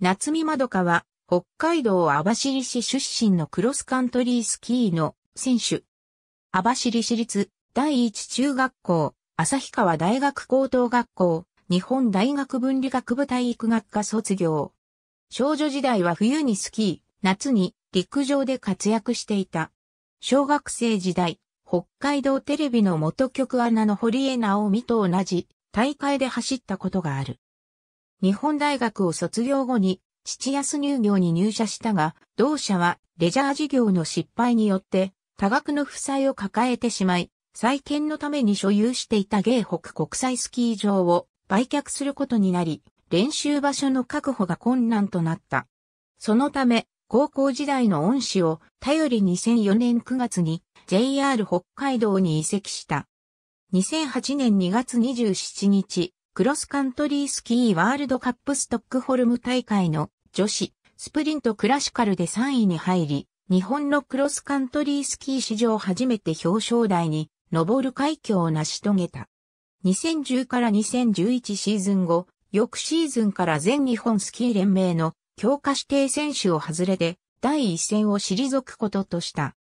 夏見まどかは、北海道網走市出身のクロスカントリースキーの選手。網走市立第一中学校、旭川大学高等学校、日本大学文理学部体育学科卒業。少女時代は冬にスキー、夏に陸上で活躍していた。小学生時代、北海道テレビの元局アナの堀江直美と同じ大会で走ったことがある。日本大学を卒業後に、父安乳業に入社したが、同社はレジャー事業の失敗によって、多額の負債を抱えてしまい、再建のために所有していた芸北国際スキー場を売却することになり、練習場所の確保が困難となった。そのため、高校時代の恩師を頼り2004年9月に JR 北海道に移籍した。2008年2月27日、クロスカントリースキーワールドカップストックホルム大会の女子スプリントクラシカルで3位に入り、日本のクロスカントリースキー史上初めて表彰台に上る快挙を成し遂げた。2010から2011シーズン後、翌シーズンから全日本スキー連盟の強化指定選手を外れて第一線を退くこととした。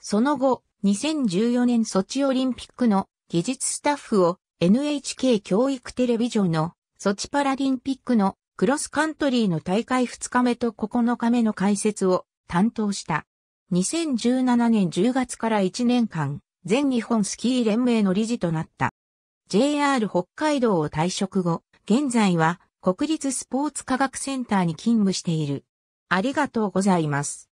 その後、2014年ソチオリンピックの技術スタッフを NHK 教育テレビジョンのソチパラリンピックのクロスカントリーの大会2日目と9日目の解説を担当した。2017年10月から1年間、全日本スキー連盟の理事となった。JR 北海道を退職後、現在は国立スポーツ科学センターに勤務している。ありがとうございます。